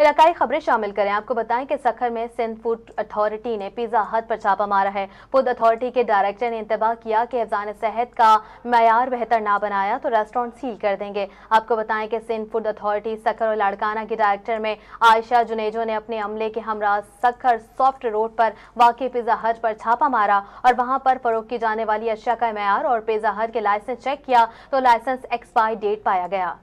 इलाकाई खबरें शामिल करें आपको बताएं कि सखर में सिंध फूड अथॉरिटी ने पिज्जा हट पर छापा मारा है फूड अथॉरिटी के डायरेक्टर ने इंतबाह किया कि अफजान सेहत का मैार बेहतर ना बनाया तो रेस्टोरेंट सील कर देंगे आपको बताएं कि सिंध फूड अथॉरिटी सखर और लाड़काना के डायरेक्टर में आयशा जुनेजो ने अपने अमले के हमरा सखर सॉफ्ट रोड पर वाकई पिज्जा हज पर छापा मारा और वहां पर फरोख की जाने वाली अशिया का मैार और पिज्जा हट के लाइसेंस चेक किया तो लाइसेंस एक्सपायर डेट पाया गया